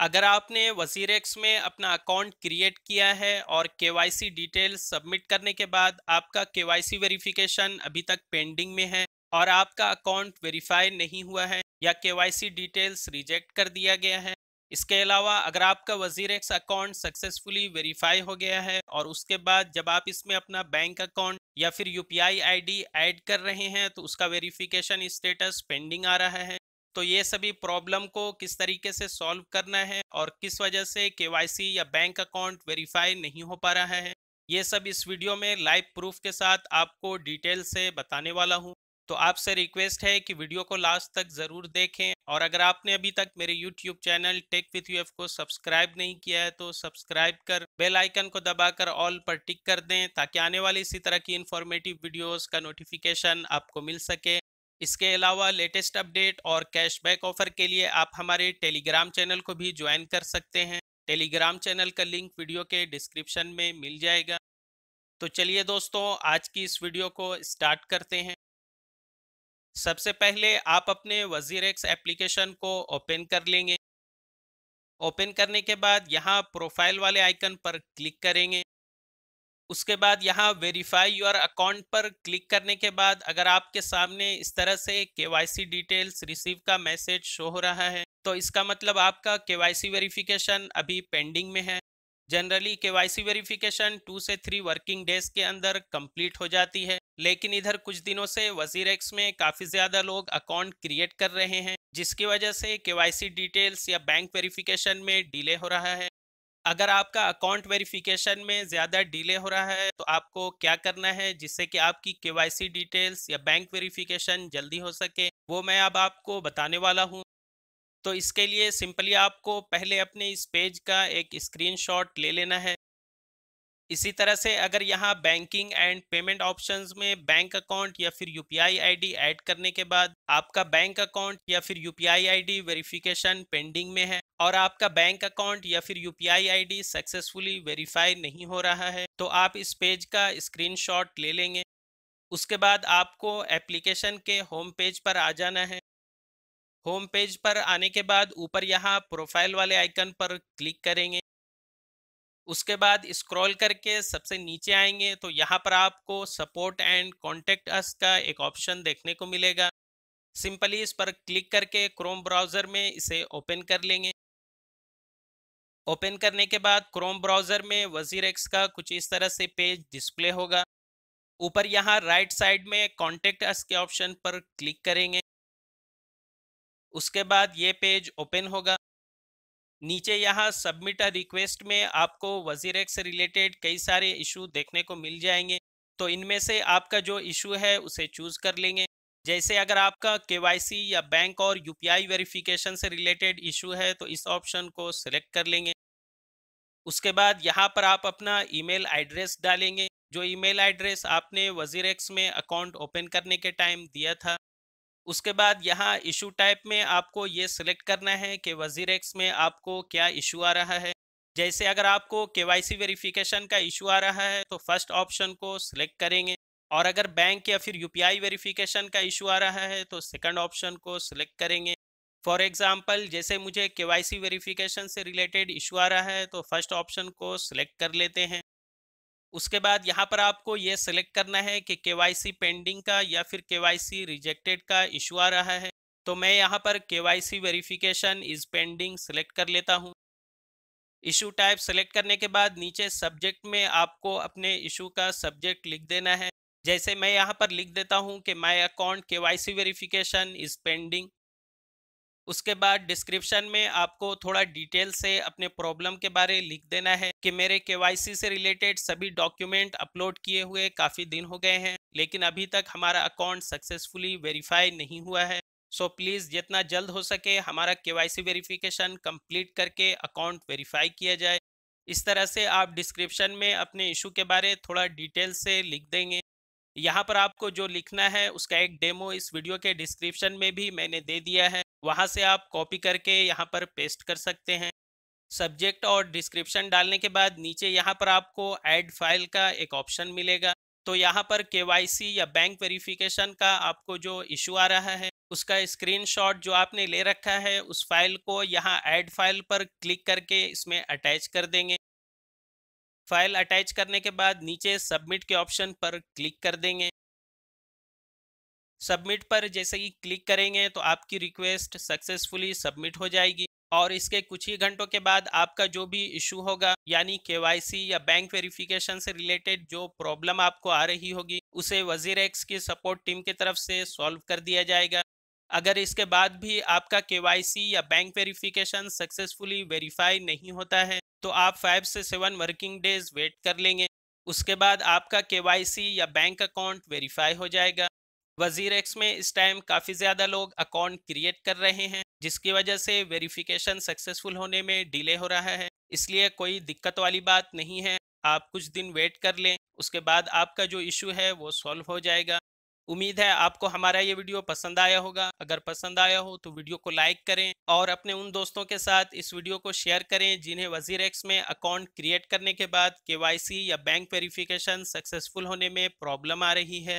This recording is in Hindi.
अगर आपने एक्स में अपना अकाउंट क्रिएट किया है और के डिटेल्स सबमिट करने के बाद आपका के वाई अभी तक पेंडिंग में है और आपका अकाउंट वेरीफाई नहीं हुआ है या के डिटेल्स रिजेक्ट कर दिया गया है इसके अलावा अगर आपका वजीर एक्स अकाउंट सक्सेसफुली वेरीफाई हो गया है और उसके बाद जब आप इसमें अपना बैंक अकाउंट या फिर यू पी ऐड कर रहे हैं तो उसका वेरीफिकेशन स्टेटस पेंडिंग आ रहा है तो ये सभी प्रॉब्लम को किस तरीके से सॉल्व करना है और किस वजह से के या बैंक अकाउंट वेरीफाई नहीं हो पा रहा है ये सब इस वीडियो में लाइव प्रूफ के साथ आपको डिटेल से बताने वाला हूँ तो आपसे रिक्वेस्ट है कि वीडियो को लास्ट तक ज़रूर देखें और अगर आपने अभी तक मेरे YouTube channel tech with you को सब्सक्राइब नहीं किया है तो सब्सक्राइब कर बेल आइकन को दबाकर ऑल पर टिक कर दें ताकि आने वाली इसी तरह की इन्फॉर्मेटिव वीडियोस का नोटिफिकेशन आपको मिल सके इसके अलावा लेटेस्ट अपडेट और कैशबैक ऑफर के लिए आप हमारे टेलीग्राम चैनल को भी ज्वाइन कर सकते हैं टेलीग्राम चैनल का लिंक वीडियो के डिस्क्रिप्शन में मिल जाएगा तो चलिए दोस्तों आज की इस वीडियो को स्टार्ट करते हैं सबसे पहले आप अपने वजीर एक्स एप्लीकेशन को ओपन कर लेंगे ओपन करने के बाद यहाँ प्रोफाइल वाले आइकन पर क्लिक करेंगे उसके बाद यहाँ वेरीफाई योर अकाउंट पर क्लिक करने के बाद अगर आपके सामने इस तरह से के डिटेल्स रिसीव का मैसेज शो हो रहा है तो इसका मतलब आपका के वेरिफिकेशन अभी पेंडिंग में है जनरली के वेरिफिकेशन टू से थ्री वर्किंग डेज के अंदर कंप्लीट हो जाती है लेकिन इधर कुछ दिनों से वजीर एक्स में काफ़ी ज़्यादा लोग अकाउंट क्रिएट कर रहे हैं जिसकी वजह से के डिटेल्स या बैंक वेरिफिकेशन में डिले हो रहा है अगर आपका अकाउंट वेरिफिकेशन में ज़्यादा डिले हो रहा है तो आपको क्या करना है जिससे कि आपकी के डिटेल्स या बैंक वेरिफिकेशन जल्दी हो सके वो मैं अब आपको बताने वाला हूँ तो इसके लिए सिंपली आपको पहले अपने इस पेज का एक स्क्रीनशॉट ले लेना है इसी तरह से अगर यहाँ बैंकिंग एंड पेमेंट ऑप्शंस में बैंक अकाउंट या फिर यूपीआई आईडी ऐड करने के बाद आपका बैंक अकाउंट या फिर यूपीआई आईडी वेरिफिकेशन पेंडिंग में है और आपका बैंक अकाउंट या फिर यूपीआई आईडी सक्सेसफुली वेरीफाई नहीं हो रहा है तो आप इस पेज का स्क्रीन ले लेंगे उसके बाद आपको एप्लीकेशन के होम पेज पर आ जाना है होम पेज पर आने के बाद ऊपर यहाँ प्रोफाइल वाले आइकन पर क्लिक करेंगे उसके बाद स्क्रॉल करके सबसे नीचे आएंगे तो यहाँ पर आपको सपोर्ट एंड कॉन्टेक्ट अस का एक ऑप्शन देखने को मिलेगा सिंपली इस पर क्लिक करके क्रोम ब्राउज़र में इसे ओपन कर लेंगे ओपन करने के बाद क्रोम ब्राउज़र में वजीर एक्स का कुछ इस तरह से पेज डिस्प्ले होगा ऊपर यहाँ राइट साइड में कॉन्टेक्ट अस के ऑप्शन पर क्लिक करेंगे उसके बाद ये पेज ओपन होगा नीचे यहाँ सबमिट अ रिक्वेस्ट में आपको वजीर से रिलेटेड कई सारे इशू देखने को मिल जाएंगे तो इनमें से आपका जो इशू है उसे चूज कर लेंगे जैसे अगर आपका के या बैंक और यू पी से रिलेटेड इशू है तो इस ऑप्शन को सिलेक्ट कर लेंगे उसके बाद यहाँ पर आप अपना ईमेल एड्रेस डालेंगे जो ईमेल एड्रेस आपने वजीरेक्स में अकाउंट ओपन करने के टाइम दिया था उसके बाद यहाँ इशू टाइप में आपको ये सिलेक्ट करना है कि वजीर एक्स में आपको क्या इशू आ रहा है जैसे अगर आपको के वाई सी वेरीफिकेशन का इशू आ रहा है तो फर्स्ट ऑप्शन को सिलेक्ट करेंगे और अगर बैंक या फिर आई वेरीफिकेशन का इशू आ रहा है तो सेकंड ऑप्शन को सिलेक्ट करेंगे फॉर एग्जांपल जैसे मुझे के वाई सी वेरीफिकेशन से रिलेटेड इशू आ रहा है तो फर्स्ट ऑप्शन को सिलेक्ट कर लेते हैं उसके बाद यहाँ पर आपको ये सिलेक्ट करना है कि के पेंडिंग का या फिर के रिजेक्टेड का इशू आ रहा है तो मैं यहाँ पर K Y C verification is pending select कर लेता हूँ इशू टाइप सेलेक्ट करने के बाद नीचे सब्जेक्ट में आपको अपने इशू का सब्जेक्ट लिख देना है जैसे मैं यहाँ पर लिख देता हूँ कि my account K Y C verification is pending उसके बाद डिस्क्रिप्शन में आपको थोड़ा डिटेल से अपने प्रॉब्लम के बारे लिख देना है कि मेरे केवाईसी से रिलेटेड सभी डॉक्यूमेंट अपलोड किए हुए काफ़ी दिन हो गए हैं लेकिन अभी तक हमारा अकाउंट सक्सेसफुली वेरीफाई नहीं हुआ है सो so प्लीज़ जितना जल्द हो सके हमारा केवाईसी वेरिफिकेशन कंप्लीट करके अकाउंट वेरीफाई किया जाए इस तरह से आप डिस्क्रिप्शन में अपने इशू के बारे थोड़ा डिटेल से लिख देंगे यहाँ पर आपको जो लिखना है उसका एक डेमो इस वीडियो के डिस्क्रिप्शन में भी मैंने दे दिया है वहाँ से आप कॉपी करके यहाँ पर पेस्ट कर सकते हैं सब्जेक्ट और डिस्क्रिप्शन डालने के बाद नीचे यहाँ पर आपको ऐड फाइल का एक ऑप्शन मिलेगा तो यहाँ पर के या बैंक वेरिफिकेशन का आपको जो इशू आ रहा है उसका स्क्रीनशॉट जो आपने ले रखा है उस फाइल को यहाँ ऐड फाइल पर क्लिक करके इसमें अटैच कर देंगे फाइल अटैच करने के बाद नीचे सबमिट के ऑप्शन पर क्लिक कर देंगे सबमिट पर जैसे ही क्लिक करेंगे तो आपकी रिक्वेस्ट सक्सेसफुली सबमिट हो जाएगी और इसके कुछ ही घंटों के बाद आपका जो भी इशू होगा यानी केवाईसी या बैंक वेरिफिकेशन से रिलेटेड जो प्रॉब्लम आपको आ रही होगी उसे वजीर एक्स की सपोर्ट टीम की तरफ से सॉल्व कर दिया जाएगा अगर इसके बाद भी आपका केवाईसी या बैंक वेरिफिकेशन सक्सेसफुली वेरीफाई नहीं होता है तो आप फाइव से सेवन वर्किंग डेज वेट कर लेंगे उसके बाद आपका के या बैंक अकाउंट वेरीफाई हो जाएगा वजीर एक्स में इस टाइम काफ़ी ज़्यादा लोग अकाउंट क्रिएट कर रहे हैं जिसकी वजह से वेरिफिकेशन सक्सेसफुल होने में डिले हो रहा है इसलिए कोई दिक्कत वाली बात नहीं है आप कुछ दिन वेट कर लें उसके बाद आपका जो इशू है वो सॉल्व हो जाएगा उम्मीद है आपको हमारा ये वीडियो पसंद आया होगा अगर पसंद आया हो तो वीडियो को लाइक करें और अपने उन दोस्तों के साथ इस वीडियो को शेयर करें जिन्हें वजीर एक्स में अकाउंट क्रिएट करने के बाद केवाईसी या बैंक वेरिफिकेशन सक्सेसफुल होने में प्रॉब्लम आ रही है